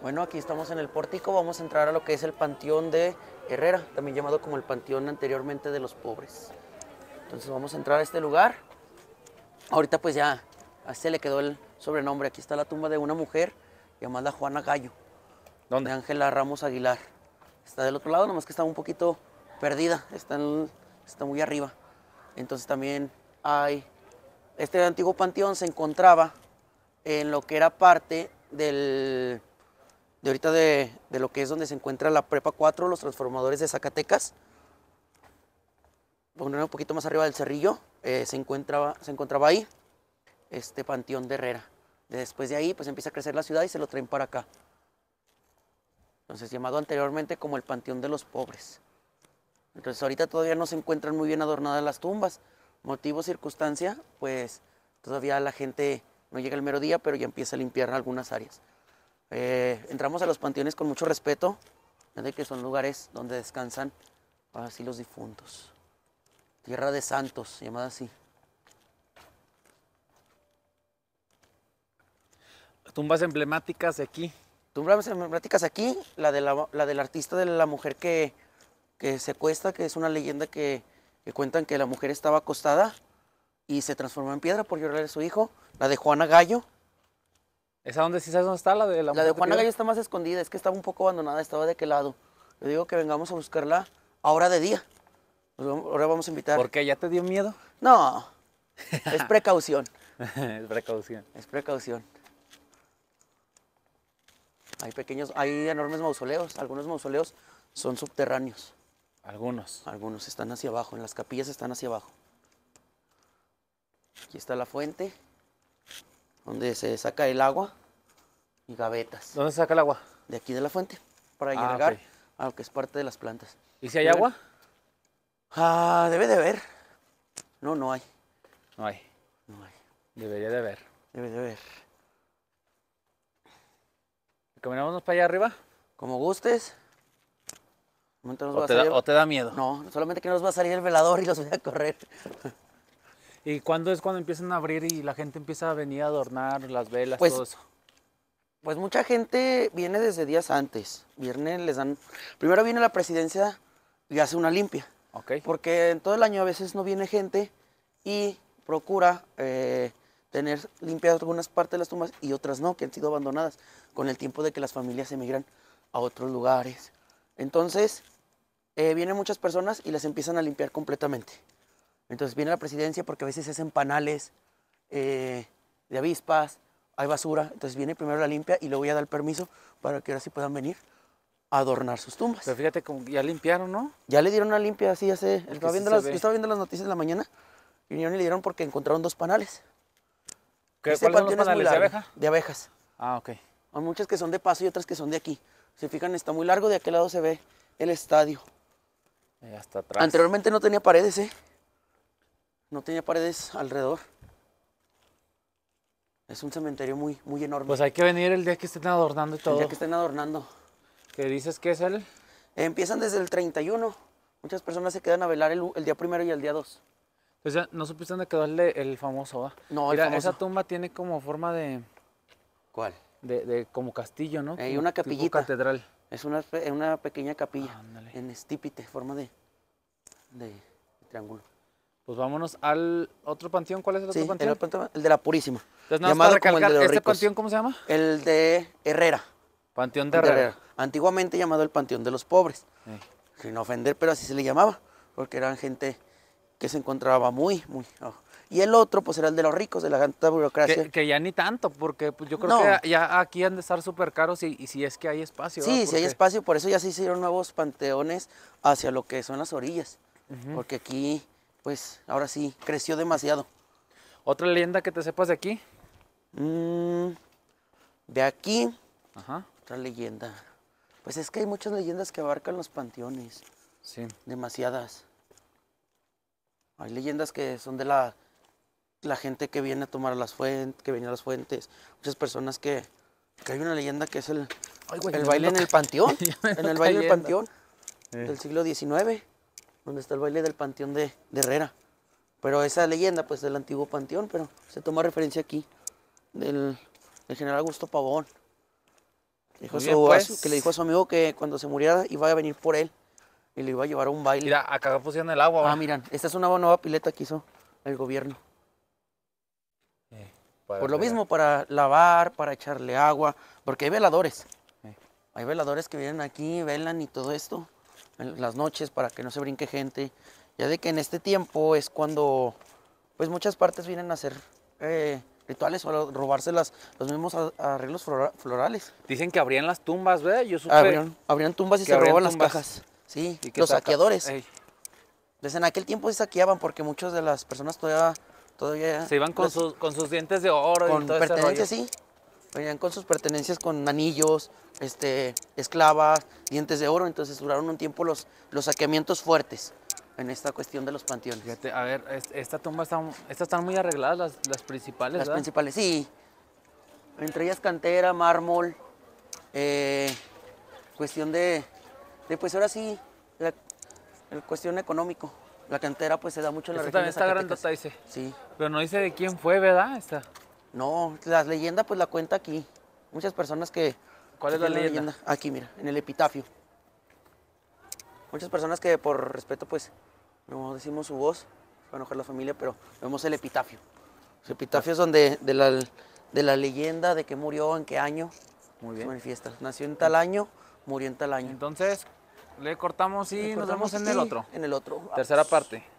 Bueno, aquí estamos en el pórtico, vamos a entrar a lo que es el Panteón de Herrera, también llamado como el Panteón anteriormente de los pobres. Entonces vamos a entrar a este lugar. Ahorita pues ya a este le quedó el sobrenombre. Aquí está la tumba de una mujer llamada Juana Gallo. donde Ángela Ramos Aguilar. Está del otro lado, nomás que está un poquito perdida, está, está muy arriba. Entonces también hay... Este antiguo panteón se encontraba en lo que era parte del, de ahorita de, lo que es donde se encuentra la Prepa 4, los transformadores de Zacatecas. Bueno, un poquito más arriba del cerrillo, eh, se, se encontraba ahí este panteón de Herrera. Después de ahí, pues empieza a crecer la ciudad y se lo traen para acá. Entonces, llamado anteriormente como el Panteón de los Pobres. Entonces, ahorita todavía no se encuentran muy bien adornadas las tumbas. Motivo, circunstancia, pues todavía la gente no llega el mero día, pero ya empieza a limpiar algunas áreas. Eh, entramos a los panteones con mucho respeto, que son lugares donde descansan así los difuntos. Tierra de santos, llamada así. Tumbas emblemáticas de aquí. Tumbas emblemáticas aquí, la, de la, la del artista de la mujer que, que se acuesta, que es una leyenda que, que cuentan que la mujer estaba acostada y se transformó en piedra por llorar a su hijo la de Juana Gallo. ¿Esa dónde sí sabes dónde está? La de, la la de Juana Gallo está más escondida, es que estaba un poco abandonada, estaba de qué lado. Le digo que vengamos a buscarla ahora de día. ahora vamos a invitar. ¿Por qué? ¿Ya te dio miedo? No, es precaución. es precaución. Es precaución. Hay pequeños, hay enormes mausoleos. Algunos mausoleos son subterráneos. Algunos. Algunos están hacia abajo, en las capillas están hacia abajo. Aquí está la fuente donde se saca el agua y gavetas. ¿Dónde se saca el agua? De aquí de la fuente, para llegar ah, a lo que es parte de las plantas. ¿Y si hay agua? Ah, debe de haber. No, no hay. No hay. No hay. Debería de haber. Debe de haber. ¿Caminamos para allá arriba? Como gustes. o, te da, miedo? No, solamente que nos va a salir el velador y los voy a correr. ¿Y cuándo es cuando empiezan a abrir y la gente empieza a venir a adornar las velas, pues, todo eso? Pues mucha gente viene desde días antes. Viernes les dan. Primero viene la presidencia y hace una limpia. Ok. Porque en todo el año a veces no viene gente y procura eh, tener limpiadas algunas partes de las tumbas y otras no, que han sido abandonadas con el tiempo de que las familias emigran a otros lugares. Entonces, eh, vienen muchas personas y las empiezan a limpiar completamente. Entonces viene la presidencia porque a veces hacen panales eh, de avispas, hay basura. Entonces viene primero la limpia y luego ya da el permiso para que ahora sí puedan venir a adornar sus tumbas. Pero fíjate, como ya limpiaron, ¿no? Ya le dieron una limpia, así ya sé. viendo yo estaba viendo las noticias de la mañana. Y vinieron y le dieron porque encontraron dos panales. ¿Qué, este panales es de abejas? De abejas. Ah, ok. Hay muchas que son de paso y otras que son de aquí. Si fijan, está muy largo, de aquel lado se ve el estadio. Eh, atrás. Anteriormente no tenía paredes, ¿eh? no tenía paredes alrededor. Es un cementerio muy, muy enorme. Pues hay que venir el día que estén adornando y todo. El día que estén adornando. ¿Qué dices que es el? Empiezan desde el 31. Muchas personas se quedan a velar el, día primero y el día 2. Pues ya, no supiste dónde quedó el, famoso, ¿ah? No, esa tumba tiene como forma de... ¿Cuál? De, de como castillo, ¿no? Hay eh, una capillita. catedral. Es una, una pequeña capilla en estípite, forma de, de triángulo. Pues vámonos al otro panteón. ¿Cuál es el otro panteón? El, de la Purísima. Entonces, como el de los ¿Este panteón cómo se llama? El de Herrera. Panteón de Herrera. Antiguamente llamado el Panteón de los Pobres. Sin ofender, pero así se le llamaba, porque eran gente que se encontraba muy, muy... Y el otro, pues era el de los ricos, de la alta burocracia. Que, ya ni tanto, porque pues, yo creo que ya aquí han de estar súper caros y, si es que hay espacio. Sí, si hay espacio, por eso ya se hicieron nuevos panteones hacia lo que son las orillas. Porque aquí pues ahora sí, creció demasiado. ¿Otra leyenda que te sepas de aquí? Mm, de aquí, Ajá. otra leyenda. Pues es que hay muchas leyendas que abarcan los panteones. Sí. Demasiadas. Hay leyendas que son de la, la gente que viene a tomar las fuentes, que venía a las fuentes. Muchas personas que, que hay una leyenda que es el, el baile en el panteón. en eh. el baile el panteón del siglo XIX donde está el baile del panteón de, Herrera. Pero esa leyenda, pues del antiguo panteón, pero se toma referencia aquí, del, general Augusto Pavón. Pues. Que, le dijo a su amigo que cuando se muriera iba a venir por él y le iba a llevar un baile. Mira, acá pusieron el agua. Ah, miran, esta es una nueva pileta que hizo el gobierno. por lo mismo, para lavar, para echarle agua, porque hay veladores. Hay veladores que vienen aquí, velan y todo esto en las noches para que no se brinque gente. Ya de que en este tiempo es cuando pues muchas partes vienen a hacer eh, rituales o robarse las, los mismos arreglos florales. Dicen que abrían las tumbas, ¿verdad? Yo abrían, tumbas y se roban las cajas. Sí, los saqueadores. Desde en aquel tiempo se saqueaban porque muchas de las personas todavía... se iban con, sus, con sus dientes de oro y todo pertenencias, sí venían con sus pertenencias con anillos, este, esclavas, dientes de oro, entonces duraron un tiempo los, los saqueamientos fuertes en esta cuestión de los panteones. Fíjate, a ver, esta tumba está, estas están muy arregladas, las, principales. Las principales, sí. Entre ellas cantera, mármol, eh, cuestión de, pues ahora sí, cuestión económico. La cantera pues se da mucho en la esta También está grandota, dice. Sí. Pero no dice de quién fue, ¿verdad? Esta. No, la leyenda pues la cuenta aquí. Muchas personas que... ¿Cuál es la leyenda? Aquí, mira, en el epitafio. Muchas personas que por respeto pues no decimos su voz, para enojar la familia, pero vemos el epitafio. Los epitafios donde de la, leyenda de que murió, en qué año Muy bien. se manifiesta. Nació en tal año, murió en tal año. Entonces, le cortamos y nos vemos en el otro. En el otro. Tercera parte.